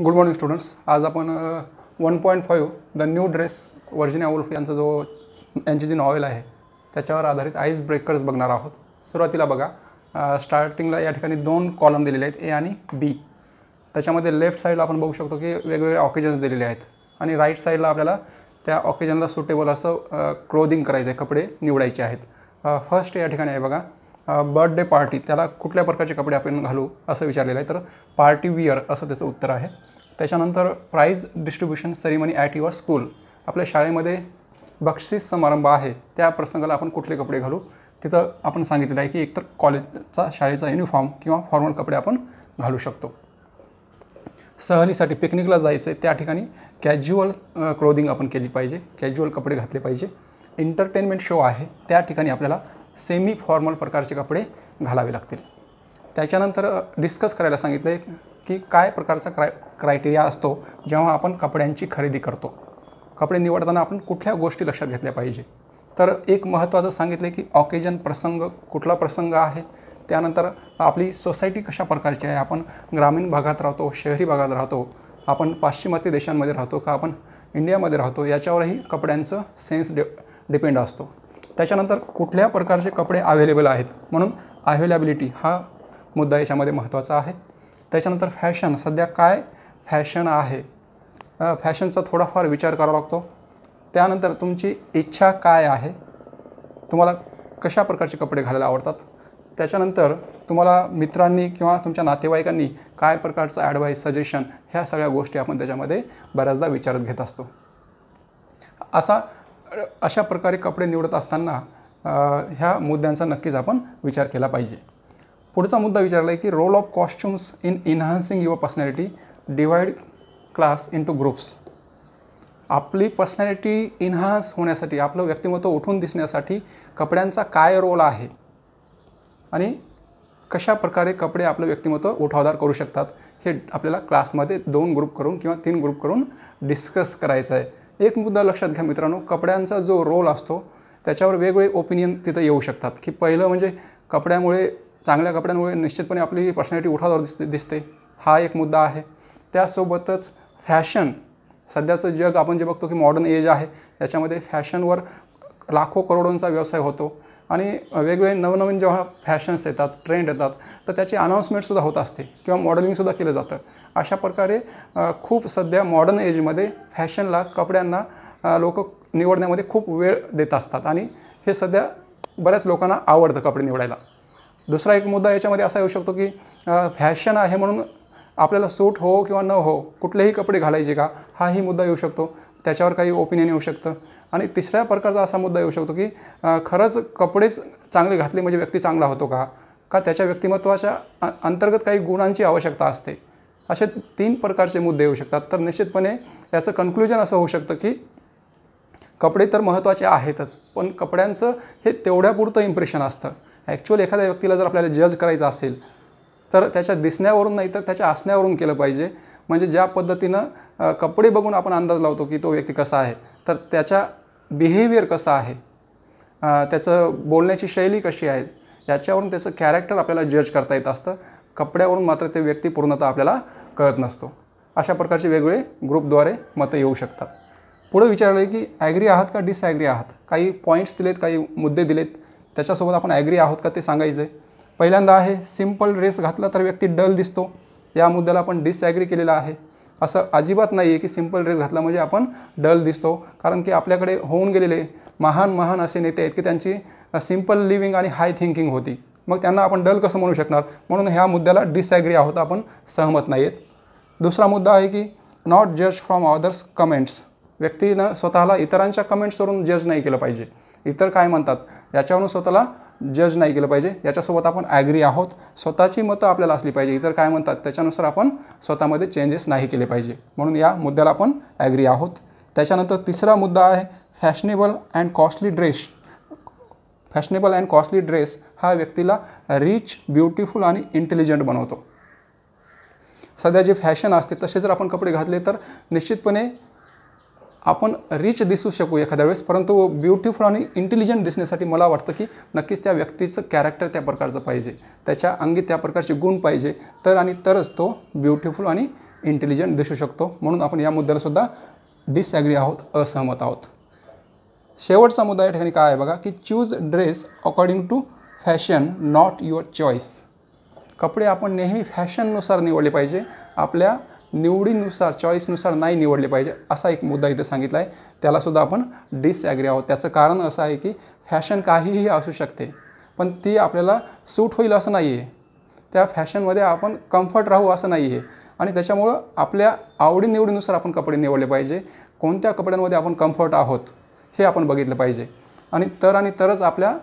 good morning students आज आपण one point five the new dress Virginia Woolf यांचा जो यांची जी नॉवेल आहे त्याच्यावर आधारित आईस ब्रेकर्स बघणार आहोत सुरुवातीला बघा स्टार्टिंगला या ठिकाणी दोन कॉलम दिलेले आहेत ए आणि बी त्याच्यामध्ये लेफ्ट साईडला आपण बघू शकतो की वेगवेगळे ऑकेजन्स दिलेले आहेत आणि राईट साईडला आपल्याला त्या ऑकेजनला सुटेबल असं क्लोदिंग करायचं आहे कपडे निवडायचे आहेत फर्स्ट या ठिकाणी आहे बघा बर्थडे पार्टी त्याला कुठल्या प्रकारचे कपडे आपण घालू असं विचारलेलं आहे तर पार्टी वियर असं त्याचं उत्तर आहे त्याच्यानंतर prize distribution ceremony at your school आपल्या शाळेमध्ये बक्षीस समारंभ आहे त्या प्रसंगाला आपण कुठले कपडे घालू तिथं आपण सांगितलेलं आहे की एकतर कॉलेजचा शाळेचा युनिफॉर्म किंवा फॉर्मल कपडे आपण घालू शकतो सहलीसाठी पिकनिकला जायचं आहे त्या ठिकाणी कॅज्युअल क्लोदिंग आपण केली पाहिजे कॅज्युअल कपडे घातले पाहिजे एंटरटेनमेंट शो आहे त्या ठिकाणी आपल्याला सेमी फॉर्मल प्रकारचे कपडे घालावे लागतील त्याच्यानंतर डिस्कस करायला सांगितले की काय प्रकारचा क्राय क्रायटेरिया असतो जेव्हा आपण कपड्यांची खरेदी करतो कपडे निवडताना आपण कुठल्या गोष्टी लक्षात घेतल्या पाहिजे तर एक महत्त्वाचं सांगितलं की ऑकेजन प्रसंग कुठला प्रसंग आहे त्यानंतर आपली सोसायटी कशा प्रकारची आहे आपण ग्रामीण भागात राहतो शहरी भागात राहतो आपण पाश्चिमात्य देशांमध्ये राहतो का आपण इंडियामध्ये राहतो याच्यावरही कपड्यांचं सेन्स डि डिपेंड असतो त्याच्यानंतर कुठल्या प्रकारचे कपडे अवेलेबल आहेत म्हणून अवेलेबिलिटी हा मुद्दा याच्यामध्ये महत्त्वाचा आहे त्याच्यानंतर फॅशन सध्या काय फॅशन आहे फॅशनचा थोडाफार विचार करावा लागतो त्यानंतर तुमची इच्छा काय आहे तुम्हाला कशा प्रकारचे कपडे घालायला आवडतात त्याच्यानंतर तुम्हाला मित्रांनी किंवा तुमच्या नातेवाईकांनी काय प्रकारचं ॲडवाईस सजेशन ह्या सगळ्या गोष्टी आपण त्याच्यामध्ये बऱ्याचदा विचारत घेत असतो असा अशा प्रकारे कपडे निवडत असताना ह्या मुद्द्यांचा नक्कीच आपण विचार केला पाहिजे पुढचा मुद्दा विचारला आहे की role of costumes in enhancing your personality divide class to groups आपली पर्सनॅलिटी इन्हान्स होण्यासाठी आपलं व्यक्तिमत्व उठून दिसण्यासाठी कपड्यांचा काय रोल आहे आणि कशा प्रकारे कपडे आपलं व्यक्तिमत्व उठावदार करू शकतात हे आपल्याला क्लासमध्ये दोन ग्रुप करून किंवा तीन ग्रुप करून डिस्कस करायचं आहे एक मुद्दा लक्षात घ्या मित्रांनो कपड्यांचा जो रोल असतो त्याच्यावर वेगवेगळे ओपिनियन तिथं येऊ शकतात की पहिलं म्हणजे कपड्यामुळे चांगल्या कपड्यांमुळे निश्चितपणे आपली पर्सनॅलिटी उठावर दिसते दिसते हा एक मुद्दा आहे त्यासोबतच फॅशन सध्याचं जग आपण जे बघतो की मॉडर्न एज आहे त्याच्यामध्ये फॅशनवर लाखो करोडोंचा व्यवसाय होतो आणि वेगवेगळे नवनवीन जेव्हा फॅशन्स येतात ट्रेंड येतात तर त्याची अनाऊन्समेंटसुद्धा होत असते किंवा मॉडेलिंगसुद्धा केलं जातं अशा प्रकारे खूप सध्या मॉडर्न एजमध्ये फॅशनला कपड्यांना लोक निवडण्यामध्ये खूप वेळ देत असतात आणि हे सध्या बऱ्याच लोकांना आवडतं कपडे निवडायला दुसरा एक मुद्दा याच्यामध्ये असा येऊ शकतो की फॅशन आहे म्हणून आपल्याला सूट हो किंवा न हो कुठलेही कपडे घालायचे का हाही मुद्दा येऊ शकतो त्याच्यावर काही ओपिनियन येऊ शकतं आणि तिसऱ्या प्रकारचा असा मुद्दा येऊ शकतो की खरंच कपडेच चांगले घातले म्हणजे व्यक्ती चांगला होतो का का त्याच्या व्यक्तिमत्वाच्या अंतर्गत काही गुणांची आवश्यकता असते असे तीन प्रकारचे मुद्दे येऊ शकतात तर निश्चितपणे याचं कन्क्लुजन असं होऊ शकतं की कपडे तर महत्त्वाचे आहेतच पण कपड्यांचं हे तेवढ्यापुरतं इम्प्रेशन असतं ॲक्च्युअली एखाद्या व्यक्तीला जर आपल्याला जज करायचं असेल तर त्याच्या दिसण्यावरून नाही तर त्याच्या असण्यावरून केलं पाहिजे म्हणजे ज्या पद्धतीनं कपडे बघून आपण अंदाज लावतो की तो व्यक्ती कसा आहे तर त्याच्या बिहेवियर कसं आहे त्याचं बोलण्याची शैली कशी आहे याच्यावरून त्याचं कॅरेक्टर आपल्याला जज करता येत असतं कपड्यावरून मात्र ते व्यक्ती पूर्णतः आपल्याला कळत नसतो अशा प्रकारचे वेगवेगळे ग्रुपद्वारे मतं येऊ शकतात पुढे विचारले की ॲग्री आहात का डिसॲग्री आहात काही पॉईंट्स दिलेत काही मुद्दे दिलेत त्याच्यासोबत आपण ॲग्री आहोत का ते सांगायचं आहे पहिल्यांदा आहे सिम्पल ड्रेस घातला तर व्यक्ती डल दिसतो या मुद्द्याला आपण डिसॲग्री केलेला आहे असं अजिबात नाही आहे की सिम्पल ड्रेस घातला म्हणजे आपण डल दिसतो कारण की आपल्याकडे होऊन गेलेले महान महान असे नेते आहेत की त्यांची सिम्पल लिव्हिंग आणि हाय थिंकिंग होती मग त्यांना आपण डल कसं म्हणू शकणार म्हणून ह्या मुद्द्याला डिसॲग्री आहोत आपण सहमत नाही आहेत दुसरा मुद्दा आहे की नॉट जज फ्रॉम अदर्स कमेंट्स व्यक्तीनं स्वतःला इतरांच्या कमेंट्सवरून जज नाही केलं पाहिजे इतर काय म्हणतात याच्यावरून स्वतःला जज नाही केलं पाहिजे याच्यासोबत आपण ॲग्री आहोत स्वतःची मतं आपल्याला असली पाहिजे इतर काय म्हणतात त्याच्यानुसार आपण स्वतःमध्ये चेंजेस नाही केले पाहिजे म्हणून या मुद्द्याला आपण ॲग्री आहोत त्याच्यानंतर तिसरा मुद्दा आहे fashionable and costly dress fashionable and costly dress हा व्यक्तीला रिच ब्युटिफुल आणि इंटेलिजंट बनवतो सध्या जे फॅशन असते तसे जर आपण कपडे घातले तर निश्चितपणे आपण रिच दिसू शकू एखाद्या वेळेस परंतु ब्युटिफुल आणि इंटेलिजंट दिसण्यासाठी मला वाटतं की नक्कीच त्या व्यक्तीचं कॅरेक्टर त्या प्रकारचं पाहिजे त्याच्या अंगी त्या प्रकारचे गुण पाहिजे तर आणि तरच तो ब्युटिफुल आणि इंटेलिजंट दिसू शकतो म्हणून आपण या मुद्द्यालासुद्धा डिसॲग्री आहोत असहमत आहोत शेवटचा मुद्दा या ठिकाणी काय आहे बघा की choose dress according to fashion not your choice कपडे आपण नेहमी फॅशननुसार निवडले पाहिजे आपल्या निवडीनुसार चॉईसनुसार नाही निवडले पाहिजे असा एक मुद्दा इथे सांगितला आहे त्यालासुद्धा आपण डिसॲग्री आहोत त्याचं कारण असं आहे की फॅशन काहीही असू शकते पण ती आपल्याला सूट होईल असं नाही आहे त्या फॅशनमध्ये आपण कम्फर्ट राहू असं नाही आहे आणि त्याच्यामुळं आपल्या आवडीनिवडीनुसार आपण कपडे निवडले पाहिजे कोणत्या कपड्यांमध्ये आपण कम्फर्ट आहोत हे आपण बघितलं पाहिजे आणि तर आणि तरच आपल्या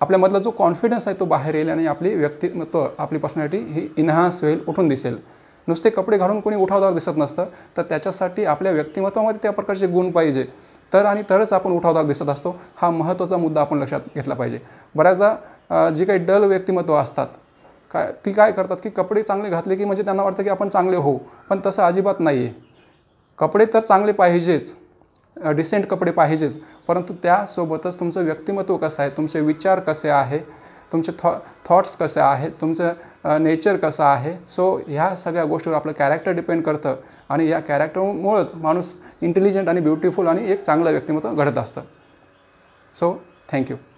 आपल्यामधला जो कॉन्फिडन्स आहे तो बाहेर येईल आणि आपली व्यक्तिमत्व आपली पर्सनॅलिटी ही इन्हान्स होईल उठून दिसेल नुसते कपडे घालून कोणी उठावदार दिसत नसतं तर त्याच्यासाठी आपल्या व्यक्तिमत्वामध्ये त्या प्रकारचे गुण पाहिजे तर आणि तरच आपण उठावदार दिसत असतो हा महत्त्वाचा मुद्दा आपण लक्षात घेतला पाहिजे बऱ्याचदा जी काही डल व्यक्तिमत्व असतात काय ती काय करतात की कपडे चांगले घातले की म्हणजे त्यांना वाटतं की आपण चांगले होऊ पण तसं अजिबात नाही आहे कपडे तर चांगले पाहिजेच डिसेंट कपडे पाहिजेच परंतु त्यासोबतच तुमचं व्यक्तिमत्व कसं आहे तुमचे विचार कसे आहे तुमचे थॉ थॉट्स कसे आहेत तुमचं नेचर कसं आहे सो ह्या सगळ्या गोष्टीवर आपलं कॅरेक्टर डिपेंड करतं आणि या कॅरेक्टरमुळंच माणूस इंटेलिजंट आणि ब्युटिफुल आणि एक चांगलं व्यक्तिमत्व घडत असतं सो थँक्यू